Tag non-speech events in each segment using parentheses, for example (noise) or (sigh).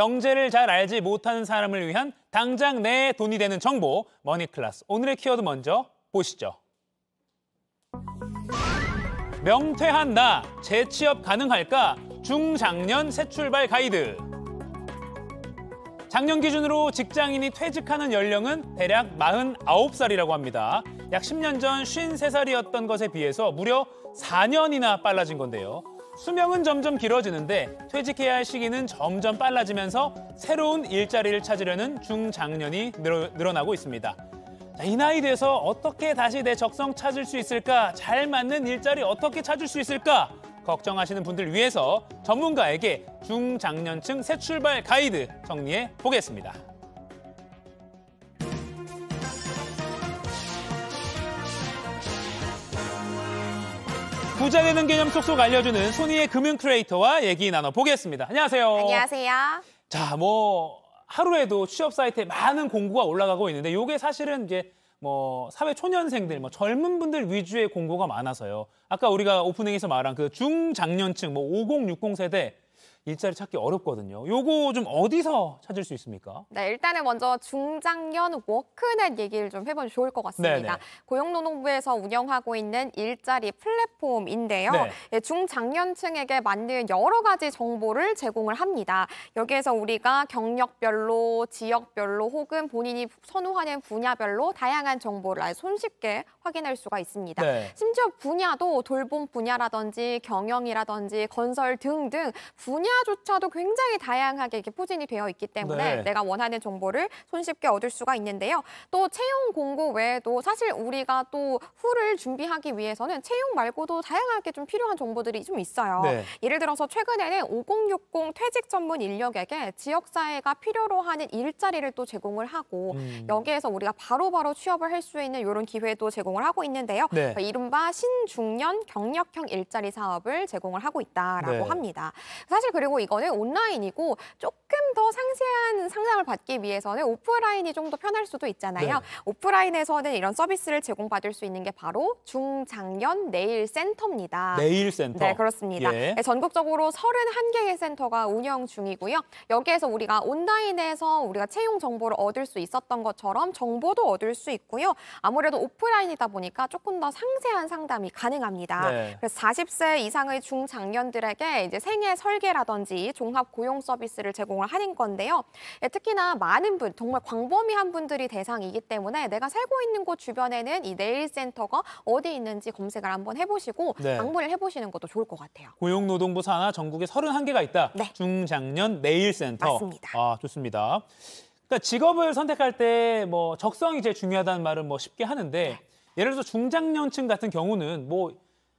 경제를 잘 알지 못하는 사람을 위한 당장 내 돈이 되는 정보 머니클래스 오늘의 키워드 먼저 보시죠. 명퇴한 나 재취업 가능할까 중장년 새 출발 가이드 작년 기준으로 직장인이 퇴직하는 연령은 대략 49살이라고 합니다. 약 10년 전 53살이었던 것에 비해서 무려 4년이나 빨라진 건데요. 수명은 점점 길어지는데 퇴직해야 할 시기는 점점 빨라지면서 새로운 일자리를 찾으려는 중장년이 늘어, 나고 있습니다. 자, 이 나이 돼서 어떻게 다시 내 적성 찾을 수 있을까? 잘 맞는 일자리 어떻게 찾을 수 있을까? 걱정하시는 분들 위해서 전문가에게 중장년층 새 출발 가이드 정리해 보겠습니다. 부자 되는 개념 속속 알려주는 손희의 금융 크리에이터와 얘기 나눠보겠습니다. 안녕하세요. 안녕하세요. 자, 뭐 하루에도 취업 사이트에 많은 공고가 올라가고 있는데 요게 사실은 이제 뭐 사회 초년생들, 뭐 젊은 분들 위주의 공고가 많아서요. 아까 우리가 오프닝에서 말한 그 중장년층, 뭐 50, 60 세대 일자리 찾기 어렵거든요. 요거 좀 어디서 찾을 수 있습니까? 네, 일단은 먼저 중장년 워크넷 얘기를 좀 해보면 좋을 것 같습니다. 네네. 고용노동부에서 운영하고 있는 일자리 플랫폼인데요. 네. 예, 중장년층에게 맞는 여러 가지 정보를 제공을 합니다. 여기에서 우리가 경력별로, 지역별로 혹은 본인이 선호하는 분야별로 다양한 정보를 아주 손쉽게 확인할 수가 있습니다. 네. 심지어 분야도 돌봄 분야라든지 경영이라든지 건설 등등 분야 분야조차도 굉장히 다양하게 이렇게 포진이 되어 있기 때문에 네. 내가 원하는 정보를 손쉽게 얻을 수가 있는데요. 또 채용 공고 외에도 사실 우리가 또 후를 준비하기 위해서는 채용 말고도 다양하게 좀 필요한 정보들이 좀 있어요. 네. 예를 들어서 최근에는 5060 퇴직 전문 인력에게 지역사회가 필요로 하는 일자리를 또 제공을 하고 음. 여기에서 우리가 바로바로 바로 취업을 할 수 있는 이런 기회도 제공을 하고 있는데요. 네. 그러니까 이른바 신중년 경력형 일자리 사업을 제공을 하고 있다라고 네. 합니다. 사실 그 그리고 이거는 온라인이고 조금 더 상세한 상담을 받기 위해서는 오프라인이 좀 더 편할 수도 있잖아요. 네. 오프라인에서는 이런 서비스를 제공받을 수 있는 게 바로 중장년 내일 센터입니다. 내일 센터. 네, 그렇습니다. 예. 네, 전국적으로 31개의 센터가 운영 중이고요. 여기에서 우리가 온라인에서 우리가 채용 정보를 얻을 수 있었던 것처럼 정보도 얻을 수 있고요. 아무래도 오프라인이다 보니까 조금 더 상세한 상담이 가능합니다. 네. 그래서 40세 이상의 중장년들에게 이제 생애 설계라든가 서비스라든지 종합 고용 서비스를 제공을 하는 건데요. 예, 특히나 많은 분, 정말 광범위한 분들이 대상이기 때문에 내가 살고 있는 곳 주변에는 이 내일센터가 어디 있는지 검색을 한번 해보시고 네. 방문을 해보시는 것도 좋을 것 같아요. 고용노동부 산하 전국에 31개가 있다. 네. 중장년 내일센터. 맞습니다. 아, 좋습니다. 그러니까 직업을 선택할 때 뭐 적성이 제일 중요하다는 말은 뭐 쉽게 하는데 네. 예를 들어서 중장년층 같은 경우는 뭐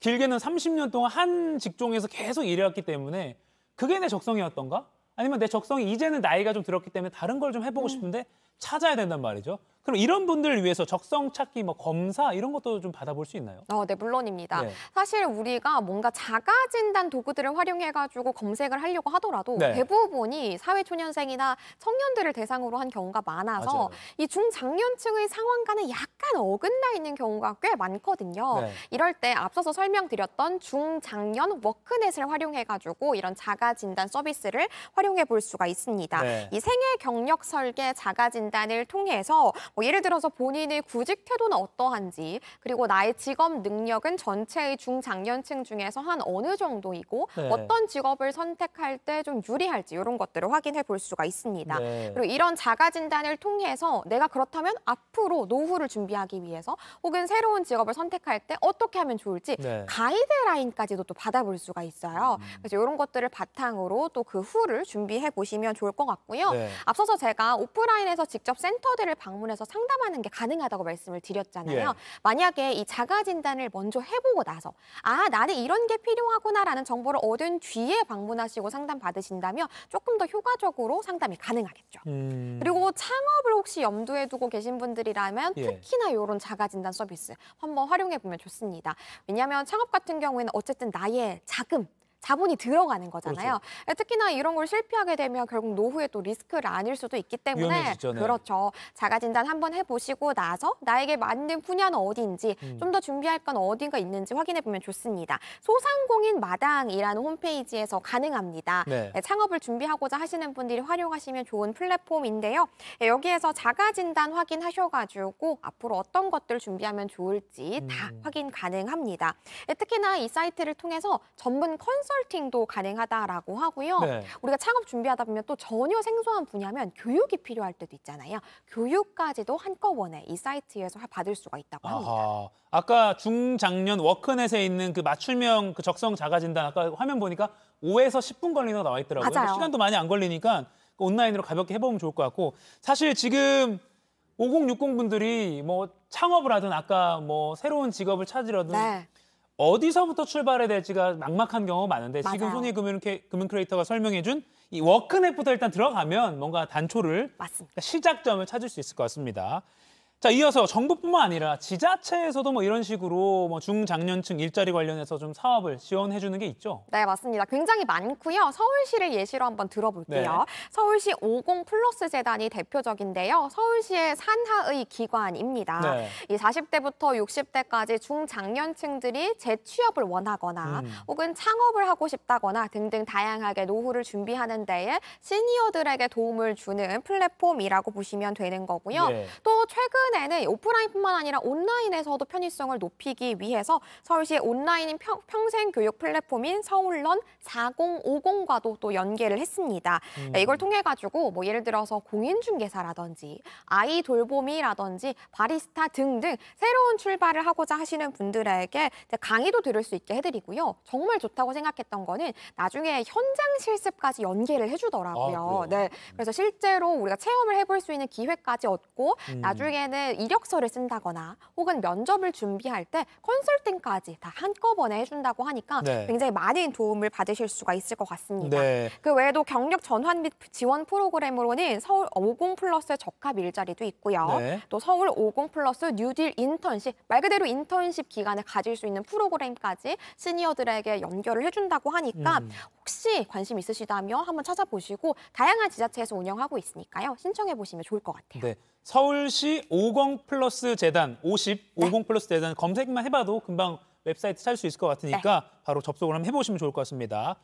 길게는 30년 동안 한 직종에서 계속 일해왔기 때문에 그게 내 적성이었던가? 아니면 내 적성이 이제는 나이가 좀 들었기 때문에 다른 걸 좀 해보고 음. 싶은데 찾아야 된단 말이죠. 그럼 이런 분들을 위해서 적성 찾기 뭐 검사 이런 것도 좀 받아볼 수 있나요? 어, 네, 물론입니다. 네. 사실 우리가 뭔가 자가 진단 도구들을 활용해 가지고 검색을 하려고 하더라도 네. 대부분이 사회 초년생이나 청년들을 대상으로 한 경우가 많아서 맞아요. 이 중장년층의 상황과는 약간 어긋나 있는 경우가 꽤 많거든요. 네. 이럴 때 앞서서 설명드렸던 중장년 워크넷을 활용해 가지고 이런 자가 진단 서비스를 활용해 볼 수가 있습니다. 네. 이 생애 경력 설계 자가 진단 진단을 통해서 뭐 예를 들어서 본인의 구직 태도는 어떠한지 그리고 나의 직업 능력은 전체의 중장년층 중에서 한 어느 정도이고 네. 어떤 직업을 선택할 때 좀 유리할지 이런 것들을 확인해 볼 수가 있습니다. 네. 그리고 이런 자가 진단을 통해서 내가 그렇다면 앞으로 노후를 준비하기 위해서 혹은 새로운 직업을 선택할 때 어떻게 하면 좋을지 네. 가이드라인까지도 또 받아볼 수가 있어요. 음. 그래서 이런 것들을 바탕으로 또 그 후를 준비해 보시면 좋을 것 같고요. 네. 앞서서 제가 오프라인에서 직 직접 센터들을 방문해서 상담하는 게 가능하다고 말씀을 드렸잖아요. 예. 만약에 이 자가 진단을 먼저 해보고 나서 아 나는 이런 게 필요하구나라는 정보를 얻은 뒤에 방문하시고 상담 받으신다면 조금 더 효과적으로 상담이 가능하겠죠. 음... 그리고 창업을 혹시 염두에 두고 계신 분들이라면 예. 특히나 이런 자가 진단 서비스 한번 활용해 보면 좋습니다. 왜냐하면 창업 같은 경우에는 어쨌든 나의 자금 자본이 들어가는 거잖아요. 그렇죠. 그러니까 특히나 이런 걸 실패하게 되면 결국 노후에 또 리스크를 안을 수도 있기 때문에 위험해지죠, 네. 그렇죠. 자가 진단 한번 해보시고 나서 나에게 맞는 분야는 어디인지 음. 좀더 준비할 건 어딘가 있는지 확인해 보면 좋습니다. 소상공인 마당이라는 홈페이지에서 가능합니다. 네. 네. 창업을 준비하고자 하시는 분들이 활용하시면 좋은 플랫폼인데요. 네, 여기에서 자가 진단 확인하셔가지고 앞으로 어떤 것들 준비하면 좋을지 다 음. 확인 가능합니다. 네, 특히나 이 사이트를 통해서 전문 컨설 팅 컨설팅도 가능하다라고 하고요. 네. 우리가 창업 준비하다 보면 또 전혀 생소한 분야면 교육이 필요할 때도 있잖아요. 교육까지도 한꺼번에 이 사이트에서 받을 수가 있다고 합니다. 아하. 아까 중장년 워크넷에 있는 그 맞춤형 그 적성 자가 진단 아까 화면 보니까 5에서 10분 걸리는 나와 있더라고요. 맞아요. 시간도 많이 안 걸리니까 그 온라인으로 가볍게 해보면 좋을 것 같고 사실 지금 5060 분들이 뭐 창업을 하든 아까 뭐 새로운 직업을 찾으려든 네. 어디서부터 출발해야 될지가 막막한 경우가 많은데 맞아요. 지금 손이 금융, 금융 크리에이터가 설명해준 이 워크넷부터 일단 들어가면 뭔가 단초를 맞습니다. 시작점을 찾을 수 있을 것 같습니다. 자, 이어서 정부뿐만 아니라 지자체에서도 뭐 이런 식으로 뭐 중장년층 일자리 관련해서 좀 사업을 지원해 주는 게 있죠? 네, 맞습니다. 굉장히 많고요. 서울시를 예시로 한번 들어볼게요. 네. 서울시 50 플러스 재단이 대표적인데요. 서울시의 산하의 기관입니다. 네. 이 40대부터 60대까지 중장년층들이 재취업을 원하거나 음. 혹은 창업을 하고 싶다거나 등등 다양하게 노후를 준비하는 데에 시니어들에게 도움을 주는 플랫폼이라고 보시면 되는 거고요. 네. 또 최근 최근에는 오프라인뿐만 아니라 온라인에서도 편의성을 높이기 위해서 서울시의 온라인 평, 생교육 플랫폼인 서울런 4050과도 또 연계를 했습니다. 그러니까 음. 이걸 통해 가지고 뭐 예를 들어서 공인중개사라든지 아이 돌봄이라든지 바리스타 등등 새로운 출발을 하고자 하시는 분들에게 강의도 들을 수 있게 해드리고요. 정말 좋다고 생각했던 거는 나중에 현장 실습까지 연계를 해주더라고요. 아, 네, 그래서 실제로 우리가 체험을 해볼 수 있는 기회까지 얻고 음. 나중에는 이력서를 쓴다거나 혹은 면접을 준비할 때 컨설팅까지 다 한꺼번에 해준다고 하니까 네. 굉장히 많은 도움을 받으실 수가 있을 것 같습니다. 네. 그 외에도 경력 전환 및 지원 프로그램으로는 서울 50 플러스 적합 일자리도 있고요. 네. 또 서울 50 플러스 뉴딜 인턴십, 말 그대로 인턴십 기간을 가질 수 있는 프로그램까지 시니어들에게 연결을 해준다고 하니까 음. 혹시 관심 있으시다면 한번 찾아보시고 다양한 지자체에서 운영하고 있으니까요. 신청해 보시면 좋을 것 같아요. 네. 서울시 50 50 플러스 재단 50, 50 플러스 재단 검색만 해봐도 금방 웹사이트 찾을 수 있을 것 같으니까 네. 바로 접속을 한번 해보시면 좋을 것 같습니다.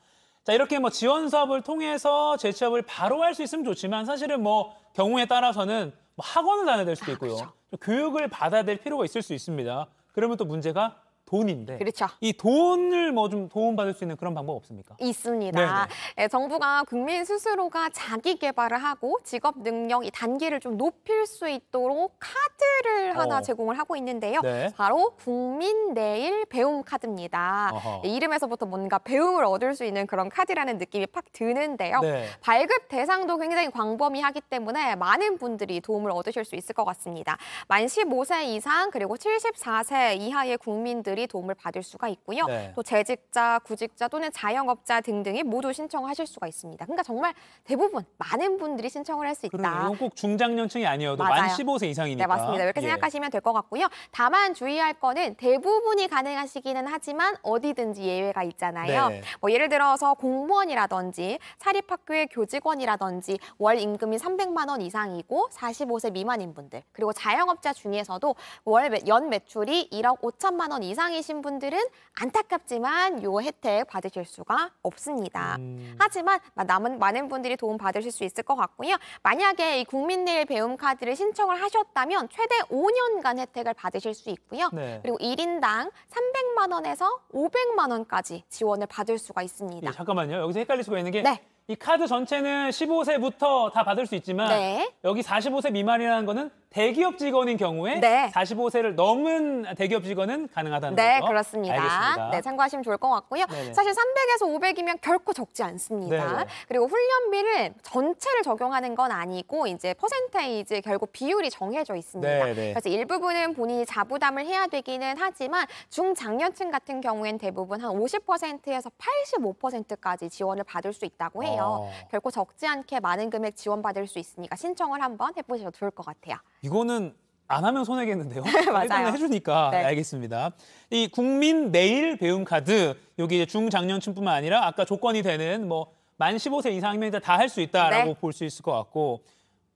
자 이렇게 뭐 지원 사업을 통해서 재취업을 바로 할 수 있으면 좋지만 사실은 뭐 경우에 따라서는 뭐 학원을 다녀야 될 수도 아, 있고요. 아, 그렇죠. 교육을 받아야 될 필요가 있을 수 있습니다. 그러면 또 문제가 돈인데. 그렇죠. 이 돈을 뭐 좀 도움받을 수 있는 그런 방법 없습니까? 있습니다. 네, 정부가 국민 스스로가 자기 개발을 하고 직업 능력 이 단계를 좀 높일 수 있도록 카드를 하나 어. 제공을 하고 있는데요. 네. 바로 국민 내일 배움 카드입니다. 어허. 이름에서부터 뭔가 배움을 얻을 수 있는 그런 카드라는 느낌이 팍 드는데요. 네. 발급 대상도 굉장히 광범위하기 때문에 많은 분들이 도움을 얻으실 수 있을 것 같습니다. 만 15세 이상 그리고 74세 이하의 국민들 분들이 도움을 받을 수가 있고요. 네. 또 재직자, 구직자 또는 자영업자 등등이 모두 신청하실 수가 있습니다. 그러니까 정말 대부분 많은 분들이 신청을 할 수 있다. 이건 꼭 중장년층이 아니어도 맞아요. 만 15세 이상이니까. 네, 맞습니다. 이렇게 예. 생각하시면 될 것 같고요. 다만 주의할 거는 대부분이 가능하시기는 하지만 어디든지 예외가 있잖아요. 네. 뭐 예를 들어서 공무원이라든지 사립학교의 교직원이라든지 월 임금이 300만 원 이상이고 45세 미만인 분들 그리고 자영업자 중에서도 월 연 매출이 1억 5천만 원 이상 직장이신 분들은 안타깝지만 요 혜택 받으실 수가 없습니다. 음. 하지만 남은 많은 분들이 도움 받으실 수 있을 것 같고요. 만약에 이 국민내일 배움 카드를 신청을 하셨다면 최대 5년간 혜택을 받으실 수 있고요. 네. 그리고 1인당 300만 원에서 500만 원까지 지원을 받을 수가 있습니다. 예, 잠깐만요. 여기서 헷갈릴 수가 있는 게 네. 이 카드 전체는 15세부터 다 받을 수 있지만 네. 여기 45세 미만이라는 거는 대기업 직원인 경우에 네. 45세를 넘은 대기업 직원은 가능하다는 네, 거죠. 네, 그렇습니다. 알겠습니다. 네, 참고하시면 좋을 것 같고요. 네네. 네. 사실 300에서 500이면 결코 적지 않습니다. 네네. 네. 그리고 훈련비를 전체를 적용하는 건 아니고 이제 퍼센테이지 결국 비율이 정해져 있습니다. 네네. 네. 그래서 일부분은 본인이 자부담을 해야 되기는 하지만 중장년층 같은 경우엔 대부분 한 50%에서 85%까지 지원을 받을 수 있다고 해요. 해요. 어. 결코 적지 않게 많은 금액 지원받을 수 있으니까 신청을 한번 해보셔도 좋을 것 같아요. 이거는 안 하면 손해겠는데요. (laughs) 맞아요. 해주니까 네. 알겠습니다. 이 국민 내일 배움 카드 여기 중장년층뿐만 아니라 아까 조건이 되는 뭐 만 15세 이상이면 다 할 수 있다라고 네. 볼수 있을 것 같고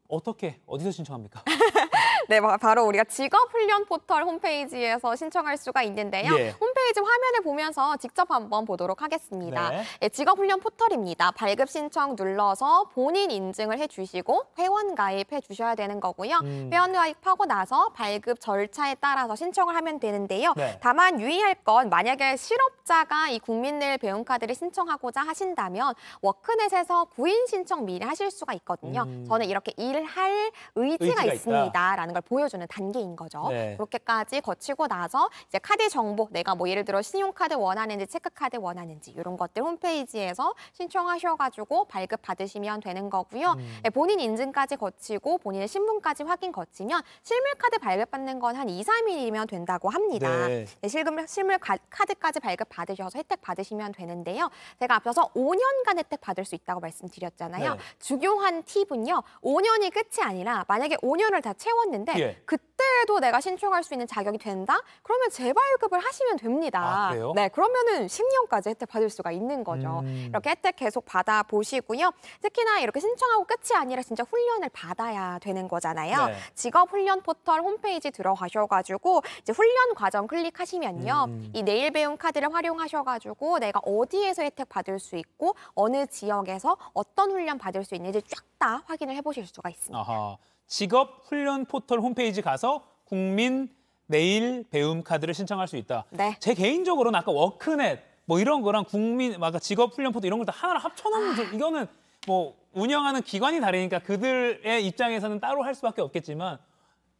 어떻게 어디서 신청합니까? (laughs) 네, 바로 우리가 직업훈련 포털 홈페이지에서 신청할 수가 있는데요. 예. 홈페이지 화면을 보면서 직접 한번 보도록 하겠습니다. 네. 예, 직업훈련 포털입니다. 발급 신청 눌러서 본인 인증을 해주시고 회원 가입해 주셔야 되는 거고요. 음. 회원 가입하고 나서 발급 절차에 따라서 신청을 하면 되는데요. 네. 다만 유의할 건 만약에 실업자가 이 국민낼 배움카드를 신청하고자 하신다면 워크넷에서 구인 신청 미리 하실 수가 있거든요. 음. 저는 이렇게 일할 의지가, 의지가 있습니다라는 있다는 걸 보여주는 단계인 거죠. 네. 그렇게까지 거치고 나서 이제 카드 정보, 내가 뭐 예를 들어 신용카드 원하는지 체크카드 원하는지 이런 것들 홈페이지에서 신청하셔가지고 발급 받으시면 되는 거고요. 음. 네, 본인 인증까지 거치고 본인의 신분까지 확인 거치면 실물카드 발급받는 건 한 2, 3일이면 된다고 합니다. 네. 네, 실금, 실물 가, 카드까지 발급 받으셔서 혜택 받으시면 되는데요. 제가 앞서서 5년간 혜택 받을 수 있다고 말씀드렸잖아요. 네. 중요한 팁은요. 5년이 끝이 아니라 만약에 5년을 다 채웠는데 있데 예. 그때도 내가 신청할 수 있는 자격이 된다? 그러면 재발급을 하시면 됩니다. 아, 네, 그러면은 10년까지 혜택 받을 수가 있는 거죠. 음... 이렇게 혜택 계속 받아 보시고요. 특히나 이렇게 신청하고 끝이 아니라 진짜 훈련을 받아야 되는 거잖아요. 네. 직업 훈련 포털 홈페이지 들어가셔가지고 이제 훈련 과정 클릭하시면요, 음... 이 내일 배움 카드를 활용하셔가지고 내가 어디에서 혜택 받을 수 있고 어느 지역에서 어떤 훈련 받을 수 있는지 쫙 다 확인을 해보실 수가 있습니다. 아하. 직업 훈련 포털 홈페이지 가서 국민 내일 배움 카드를 신청할 수 있다. 네. 제 개인적으로는 아까 워크넷 뭐 이런 거랑 국민 뭐 아까 직업 훈련 포털 이런 걸 다 하나로 합쳐놓은 아... 이거는 뭐 운영하는 기관이 다르니까 그들의 입장에서는 따로 할 수밖에 없겠지만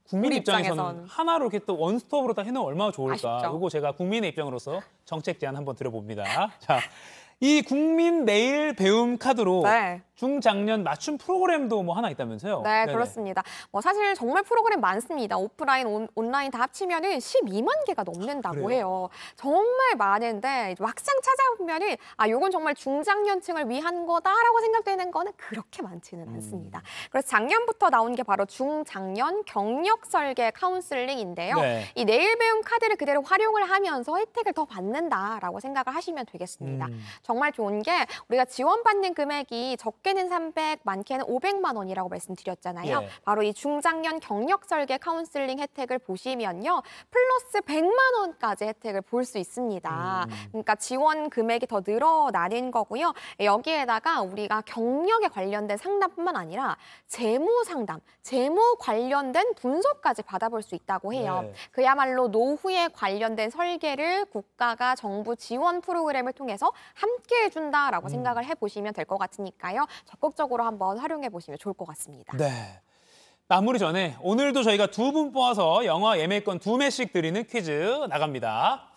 국민 입장에서는, 입장에서는 하나로 이렇게 또 원스톱으로 다 해놓으면 얼마나 좋을까. 아쉽죠. 이거 제가 국민의 입장으로서 정책 제안 한번 드려봅니다. 자, 이 국민 매일 배움 카드로 네. 중장년 맞춤 프로그램도 뭐 하나 있다면서요? 네, 네네. 그렇습니다. 뭐 사실 정말 프로그램 많습니다. 오프라인, 온, 온라인 다 합치면은 12만 개가 넘는다고 아, 해요. 정말 많은데 막상 찾아보면은 아, 요건 정말 중장년층을 위한 거다라고 생각되는 거는 그렇게 많지는 음. 않습니다. 그래서 작년부터 나온 게 바로 중장년 경력 설계 카운슬링인데요. 네. 이 내일 배움 카드를 그대로 활용을 하면서 혜택을 더 받는다라고 생각을 하시면 되겠습니다. 음. 정말 좋은 게 우리가 지원받는 금액이 적게는 300, 많게는 500만 원이라고 말씀드렸잖아요. 예. 바로 이 중장년 경력 설계 카운슬링 혜택을 보시면요. 플러스 100만 원까지 혜택을 볼 수 있습니다. 음. 그러니까 지원 금액이 더 늘어나는 거고요. 여기에다가 우리가 경력에 관련된 상담뿐만 아니라 재무 상담, 재무 관련된 분석까지 받아볼 수 있다고 해요. 예. 그야말로 노후에 관련된 설계를 국가가 정부 지원 프로그램을 통해서 함께 함께 해준다라고 음. 생각을 해보시면 될 것 같으니까요. 적극적으로 한번 활용해보시면 좋을 것 같습니다. 네. 마무리 전에 오늘도 저희가 두 분 뽑아서 영화 예매권 두 매씩 드리는 퀴즈 나갑니다.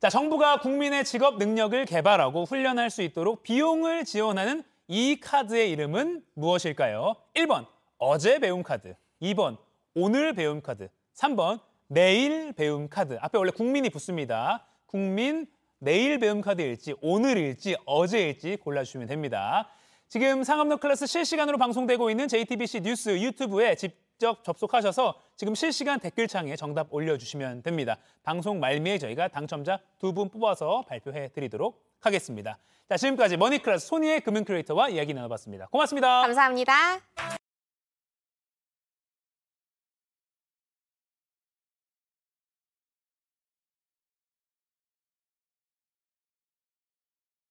자, 정부가 국민의 직업 능력을 개발하고 훈련할 수 있도록 비용을 지원하는 이 카드의 이름은 무엇일까요? 1번 어제 배운 카드, 2번 오늘 배운 카드, 3번 내일 배움 카드. 앞에 원래 국민이 붙습니다. 국민 내일 배움 카드일지 오늘일지 어제일지 골라주시면 됩니다. 지금 상암로 클래스 실시간으로 방송되고 있는 JTBC 뉴스 유튜브에 직접 접속하셔서 지금 실시간 댓글창에 정답 올려주시면 됩니다. 방송 말미에 저희가 당첨자 두 분 뽑아서 발표해 드리도록 하겠습니다. 자 지금까지 머니클래스 소니의 금융 크리에이터와 이야기 나눠봤습니다. 고맙습니다. 감사합니다.